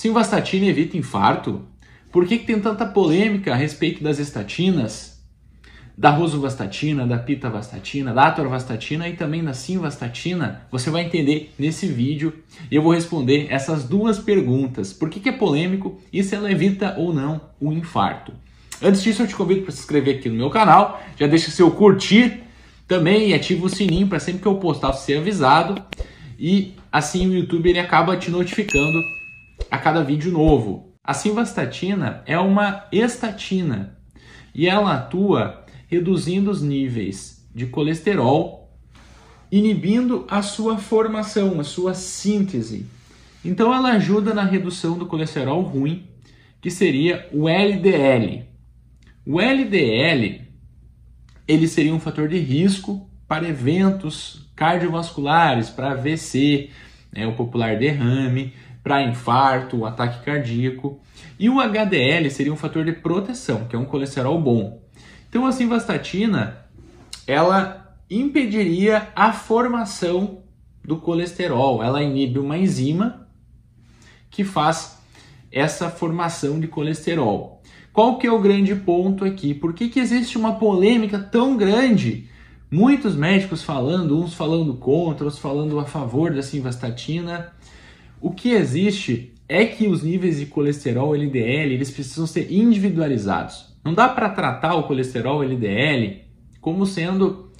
Simvastatina evita infarto? Por que, que tem tanta polêmica a respeito das estatinas? Da rosuvastatina, da pitavastatina, da atorvastatina e também da simvastatina? Você vai entender nesse vídeo e eu vou responder essas duas perguntas. Por que, que é polêmico e se ela evita ou não o infarto? Antes disso, eu te convido para se inscrever aqui no meu canal, já deixa seu curtir também e ativa o sininho para sempre que eu postar você ser avisado. E assim o YouTube ele acaba te notificando a cada vídeo novo. A simvastatina é uma estatina e ela atua reduzindo os níveis de colesterol, inibindo a sua formação, a sua síntese. Então ela ajuda na redução do colesterol ruim, que seria o LDL. O LDL ele seria um fator de risco para eventos cardiovasculares, para AVC, né, o popular derrame, para infarto, ataque cardíaco. E o HDL seria um fator de proteção, que é um colesterol bom. Então a simvastatina, ela impediria a formação do colesterol. Ela inibe uma enzima que faz essa formação de colesterol. Qual que é o grande ponto aqui? Por que, que existe uma polêmica tão grande? Muitos médicos falando, uns falando contra, outros falando a favor da simvastatina. O que existe é que os níveis de colesterol LDL eles precisam ser individualizados. Não dá para tratar o colesterol LDL como sendo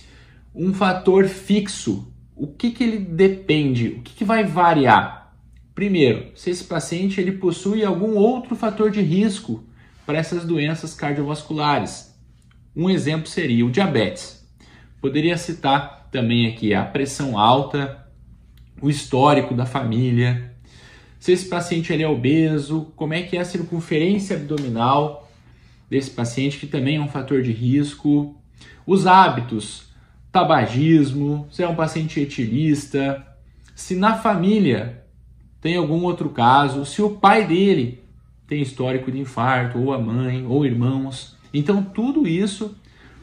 um fator fixo. O que, que ele depende? O que, que vai variar? Primeiro, se esse paciente ele possui algum outro fator de risco para essas doenças cardiovasculares. Um exemplo seria o diabetes. Poderia citar também aqui a pressão alta, o histórico da família, se esse paciente ele é obeso, como é que é a circunferência abdominal desse paciente, que também é um fator de risco, os hábitos, tabagismo, se é um paciente etilista, se na família tem algum outro caso, se o pai dele tem histórico de infarto, ou a mãe, ou irmãos. Então, tudo isso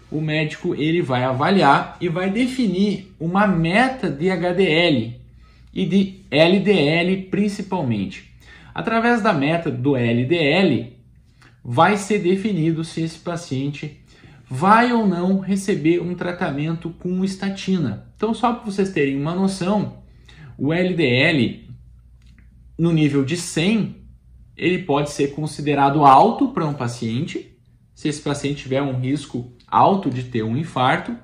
o médico ele vai avaliar e vai definir uma meta de HDL, e de LDL principalmente. Através da meta do LDL, vai ser definido se esse paciente vai ou não receber um tratamento com estatina. Então, só para vocês terem uma noção, o LDL no nível de 100, ele pode ser considerado alto para um paciente, se esse paciente tiver um risco alto de ter um infarto,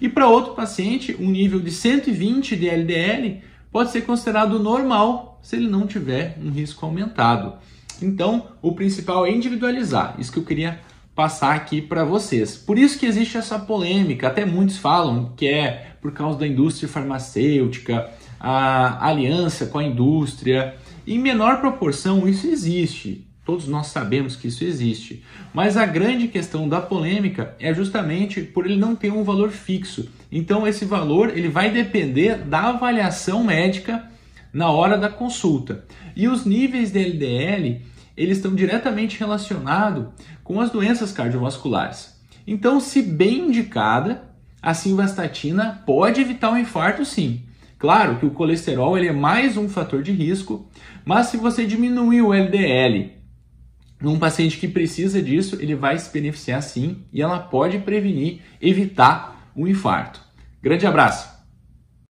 e para outro paciente, um nível de 120 de LDL pode ser considerado normal se ele não tiver um risco aumentado. Então, o principal é individualizar. Isso que eu queria passar aqui para vocês. Por isso que existe essa polêmica, até muitos falam que é por causa da indústria farmacêutica, a aliança com a indústria. Em menor proporção isso existe. Todos nós sabemos que isso existe. Mas a grande questão da polêmica é justamente por ele não ter um valor fixo. Então esse valor ele vai depender da avaliação médica na hora da consulta. E os níveis de LDL, eles estão diretamente relacionados com as doenças cardiovasculares. Então, se bem indicada, a simvastatina pode evitar o um infarto sim. Claro que o colesterol ele é mais um fator de risco, mas se você diminuir o LDL num paciente que precisa disso, ele vai se beneficiar sim e ela pode prevenir, evitar um infarto. Grande abraço!